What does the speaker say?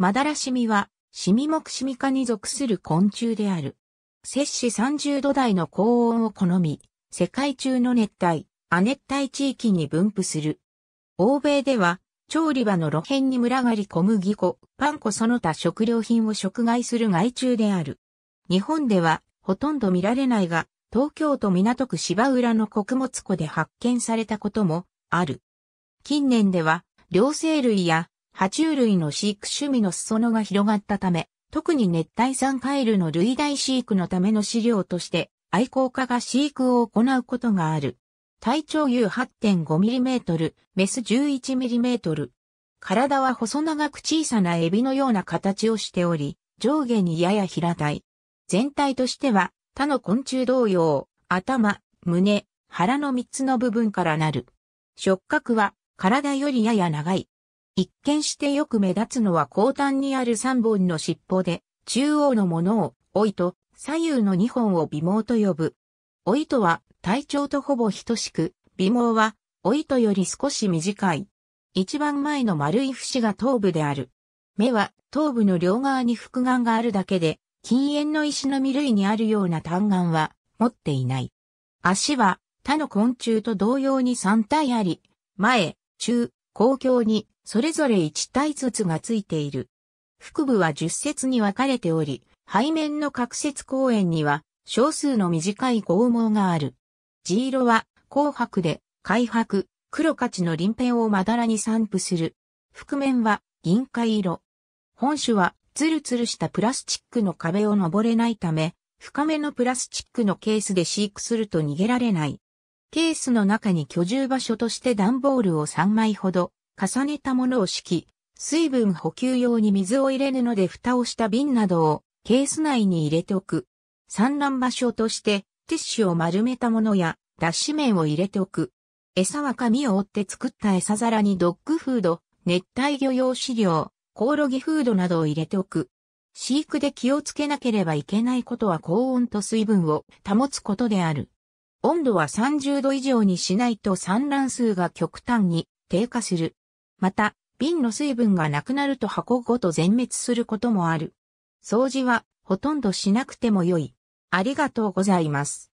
マダラシミは、シミ目シミ科に属する昆虫である。摂氏30度台の高温を好み、世界中の熱帯、亜熱帯地域に分布する。欧米では、調理場の露片に群がり小麦粉、パン粉その他食料品を食害する害虫である。日本では、ほとんど見られないが、東京都港区芝浦の穀物庫で発見されたこともある。近年では、両生類や爬虫類の飼育趣味の裾野が広がったため、特に熱帯産カエルの類大飼育のための飼料として愛好家が飼育を行うことがある。体長有 8.5mm、メス 11mm。体は細長く小さなエビのような形をしており、上下にやや平たい。全体としては他の昆虫同様、頭、胸、腹の3つの部分からなる。触覚は体よりやや長い。一見してよく目立つのは後端にある3本の尻尾で、中央のものを、老いと、左右の2本を尾毛と呼ぶ。老いとは、体長とほぼ等しく、尾毛は、老いとより少し短い。一番前の丸い節が頭部である。目は、頭部の両側に複眼があるだけで、禁煙の石の未類にあるような単眼は、持っていない。足は、他の昆虫と同様に3体あり、前、中、公共に、それぞれ1体ずつがついている。腹部は10節に分かれており、背面の角節公園には少数の短い合毛がある。地色は紅白で、灰白、黒勝ちの鱗片をまだらに散布する。覆面は銀灰色。本種はツルツルしたプラスチックの壁を登れないため、深めのプラスチックのケースで飼育すると逃げられない。ケースの中に居住場所として段ボールを3枚ほど重ねたものを敷き、水分補給用に水を入れるので蓋をした瓶などをケース内に入れておく。産卵場所としてティッシュを丸めたものや脱脂麺を入れておく。餌は紙を折って作った餌皿にドッグフード、熱帯魚用飼料、コオロギフードなどを入れておく。飼育で気をつけなければいけないことは高温と水分を保つことである。温度は30度以上にしないと産卵数が極端に低下する。また、瓶の水分がなくなると箱ごと全滅することもある。掃除はほとんどしなくても良い。ありがとうございます。